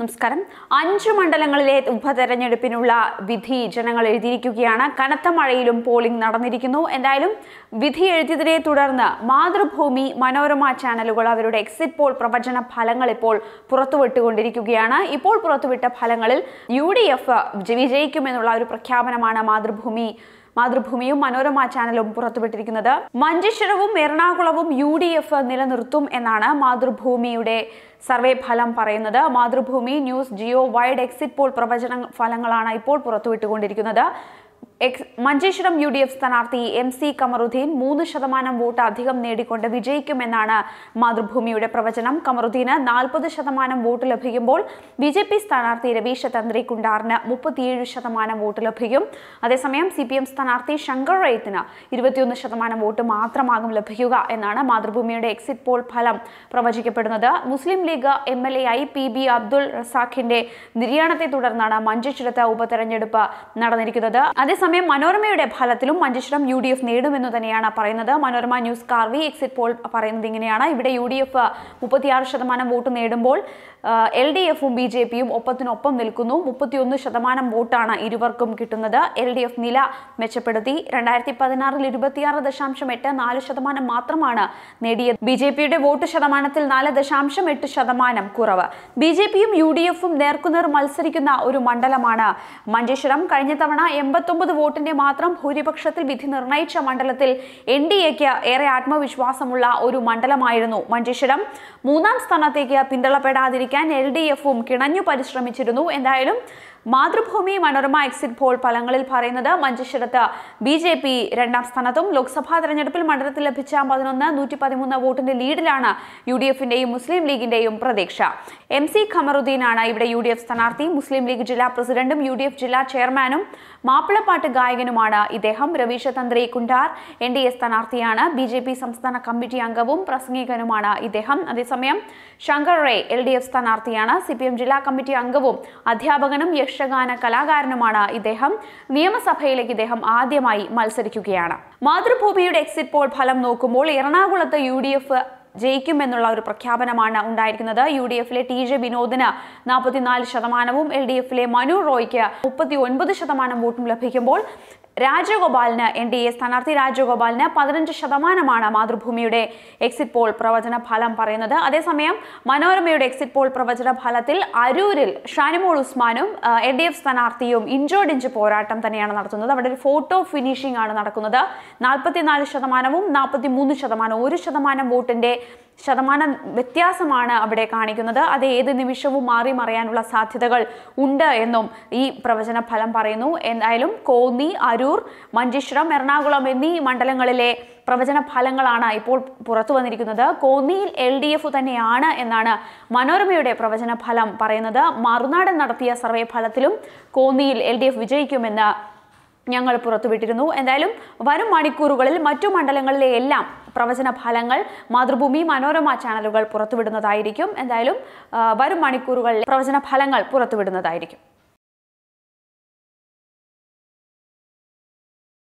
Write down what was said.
നമസ്കാരം അഞ്ച് മണ്ഡലങ്ങളിലെ ഉപതെരഞ്ഞെടുപ്പിനുള്ള വിധി ജനങ്ങൾ എഴുതിയിരിക്കുകയാണ് കനത്ത മഴയിലും പോളിംഗ് നടന്നിരിക്കുന്നു എന്തായാലും വിധി എഴുതിയതിനെ തുടർന്ന് മാതൃഭൂമി മനോരമ ചാനലുകൾ അവരുടെ എക്സിറ്റ് പോൾ പ്രവചന ഫലങ്ങൾ ഇപ്പോൾ പുറത്തുവിട്ടുകൊണ്ടിരിക്കുകയാണ് ഇപ്പോൾ പുറത്തുവിട്ട ഫലങ്ങളിൽ യു ഡി എഫ് വിജയിക്കുമെന്നുള്ള ഒരു പ്രഖ്യാപനമാണ് മാതൃഭൂമി മാതൃഭൂമിയും മനോരമ ചാനലും പുറത്തുവിട്ടിരിക്കുന്നത് മഞ്ചേശ്വരവും എറണാകുളവും യു ഡി എഫ് നിലനിർത്തും എന്നാണ് മാതൃഭൂമിയുടെ സർവേ ഫലം പറയുന്നത് Mathrubhumi news geo wide exit poll പ്രവചന ഫലങ്ങളാണ് ഇപ്പോൾ പുറത്തുവിട്ടുകൊണ്ടിരിക്കുന്നത് ex Manjeshwaram U D F സ്ഥാനാർത്ഥി എം സി കമറുദ്ദീൻ മൂന്ന് ശതമാനം വോട്ട് അധികം നേടിക്കൊണ്ട് വിജയിക്കുമെന്നാണ് മാതൃഭൂമിയുടെ പ്രവചനം കമറുദ്ദീന് നാൽപ്പത് ശതമാനം വോട്ട് ലഭിക്കുമ്പോൾ ബി ജെ പി സ്ഥാനാർത്ഥി രവീശ തന്ത്രി കുണ്ടാറിന് മുപ്പത്തിയേഴ് ശതമാനം വോട്ട് ലഭിക്കും അതേസമയം സി പി എം സ്ഥാനാർത്ഥി ശങ്കർ റൈത്തിന് ഇരുപത്തിയൊന്ന് ശതമാനം വോട്ട് മാത്രമാകും ലഭിക്കുക എന്നാണ് മാതൃഭൂമിയുടെ എക്സിറ്റ് പോൾ ഫലം പ്രവചിക്കപ്പെടുന്നത് Muslim League M L A ആയി പി ബി അബ്ദുൾ റസാഖിന്റെ നിര്യാണത്തെ തുടർന്നാണ് മഞ്ചേശ്വരത്ത് ഉപതെരഞ്ഞെടുപ്പ് നടന്നിരിക്കുന്നത് അതേസമയം അതേസമയം മനോരമയുടെ ഫലത്തിലും മഞ്ചേശ്വരം യു ഡി എഫ് നേടുമെന്ന് തന്നെയാണ് പറയുന്നത് Manorama news Karvy exit poll പറയുന്നത് ഇങ്ങനെയാണ് ഇവിടെ യു ഡി എഫ് മുപ്പത്തിയാറ് ശതമാനം വോട്ട് നേടുമ്പോൾ എൽ ഡി എഫും ബി ജെ പിയും ഒപ്പത്തിനൊപ്പം നിൽക്കുന്നു മുപ്പത്തിയൊന്ന് ശതമാനം വോട്ടാണ് ഇരുവർക്കും കിട്ടുന്നത് എൽ ഡി എഫ് നില മെച്ചപ്പെടുത്തി രണ്ടായിരത്തി പതിനാറിൽ ഇരുപത്തിയാറ് ദശാംശം എട്ട് നാല് ശതമാനം മാത്രമാണ് നേടിയത് ബി ജെ പിയുടെ വോട്ട് ശതമാനത്തിൽ നാല് ദശാംശം എട്ട് ശതമാനം കുറവ് ബി ജെ പിയും യു ഡി എഫും നേർക്കുനേർ മത്സരിക്കുന്ന ഒരു മണ്ഡലമാണ് മഞ്ചേശ്വരം കഴിഞ്ഞ തവണ എൺപത്തൊമ്പത് വോട്ടിന്റെ മാത്രം ഭൂരിപക്ഷത്തിൽ വിധി നിർണയിച്ച മണ്ഡലത്തിൽ എൻ ഡി എക്ക് ഏറെ ആത്മവിശ്വാസമുള്ള ഒരു മണ്ഡലമായിരുന്നു മഞ്ചേശ്വരം മൂന്നാം സ്ഥാനത്തേക്ക് പിന്തള്ളപ്പെടാതിരിക്കാൻ എൽ ഡി എഫും കിണഞ്ഞു പരിശ്രമിച്ചിരുന്നു എന്തായാലും മാതൃഭൂമി മനോരമ എക്സിറ്റ് പോൾ ഫലങ്ങളിൽ പറയുന്നത് മഞ്ചേശ്വരത്ത് ബി ജെ പി രണ്ടാം സ്ഥാനത്തും ലോക്സഭാ തെരഞ്ഞെടുപ്പിൽ മണ്ഡലത്തിൽ ലഭിച്ച പതിനൊന്ന് നൂറ്റി പതിമൂന്ന് വോട്ടിന്റെ ലീഡിലാണ് യു ഡി എഫിന്റെയും മുസ്ലിം ലീഗിന്റെയും പ്രതീക്ഷ എം സി ഖമറുദ്ദീനാണ് ഇവിടെ യു ഡി എഫ് സ്ഥാനാർത്ഥി മുസ്ലിം ലീഗ് ജില്ലാ പ്രസിഡന്റും യു ഡി എഫ് ജില്ലാ ചെയർമാനും മാപ്പിളപ്പാട്ട് ഗായകനുമാണ് ഇദ്ദേഹം Raveesha Thantri Kuntar N D A സ്ഥാനാർത്ഥിയാണ് ബി ജെ പി സംസ്ഥാന കമ്മിറ്റി അംഗവും പ്രസംഗികനുമാണ് ഇദ്ദേഹം അതേസമയം Shankar Rai L D F സ്ഥാനാർത്ഥിയാണ് സി പി എം ജില്ലാ കമ്മിറ്റി അംഗവും അധ്യാപകനും യക്ഷഗാന കലാകാരനുമാണ് ഇദ്ദേഹം നിയമസഭയിലേക്ക് ഇദ്ദേഹം ആദ്യമായി മത്സരിക്കുകയാണ് മാതൃഭൂമിയുടെ എക്സിറ്റ് പോൾ ഫലം നോക്കുമ്പോൾ എറണാകുളത്ത് യു ഡി എഫ് ജയിക്കുമെന്നുള്ള ഒരു പ്രഖ്യാപനമാണ് ഉണ്ടായിരിക്കുന്നത് യു ഡി എഫിലെ ടി ജെ വിനോദിന് നാൽപ്പത്തിനാല് ശതമാനവും എൽ ഡി എഫിലെ മനു റോയ്ക്ക് മുപ്പത്തി ഒൻപത് ശതമാനം വോട്ടും ലഭിക്കുമ്പോൾ രാജഗോപാലിന് എൻ ഡി എ സ്ഥാനാർത്ഥി രാജഗോപാലിന് പതിനഞ്ച് ശതമാനമാണ് മാതൃഭൂമിയുടെ എക്സിറ്റ് പോൾ പ്രവചന ഫലം പറയുന്നത് അതേസമയം മനോരമയുടെ എക്സിറ്റ് പോൾ പ്രവചന ഫലത്തിൽ അരൂരിൽ ഷാനിമോൾ ഉസ്മാനും എൽ ഡി എഫ് സ്ഥാനാർത്ഥിയും ഇഞ്ചോടിഞ്ച് പോരാട്ടം തന്നെയാണ് നടത്തുന്നത് അവിടെ ഒരു ഫോട്ടോ ഫിനിഷിംഗ് ആണ് നടക്കുന്നത് നാൽപ്പത്തിനാല് ശതമാനവും നാൽപ്പത്തി മൂന്ന് ശതമാനവും ഒരു ശതമാനം വോട്ടിന്റെ ശതമാനം വ്യത്യാസമാണ് അവിടെ കാണിക്കുന്നത് അത് ഏത് നിമിഷവും മാറി മറിയാനുള്ള സാധ്യതകൾ ഉണ്ട് എന്നും ഈ പ്രവചന ഫലം പറയുന്നു എന്തായാലും കോന്നി അരൂർ മഞ്ചേശ്വരം എറണാകുളം എന്നീ മണ്ഡലങ്ങളിലെ പ്രവചന ഫലങ്ങളാണ് ഇപ്പോൾ പുറത്തു വന്നിരിക്കുന്നത് കോന്നിയിൽ എൽ ഡി എഫ് തന്നെയാണ് എന്നാണ് മനോരമയുടെ പ്രവചന ഫലം പറയുന്നത് മറുനാടൻ നടത്തിയ സർവേ ഫലത്തിലും കോന്നിയിൽ എൽ ഡി എഫ് വിജയിക്കുമെന്ന് ഞങ്ങൾ പുറത്തുവിട്ടിരുന്നു എന്തായാലും വരും മണിക്കൂറുകളിൽ മറ്റു മണ്ഡലങ്ങളിലെ എല്ലാം പ്രവചന ഫലങ്ങൾ മാതൃഭൂമി മനോരമ ചാനലുകൾ പുറത്തുവിടുന്നതായിരിക്കും എന്തായാലും വരും മണിക്കൂറുകളിൽ പ്രവചന ഫലങ്ങൾ പുറത്തുവിടുന്നതായിരിക്കും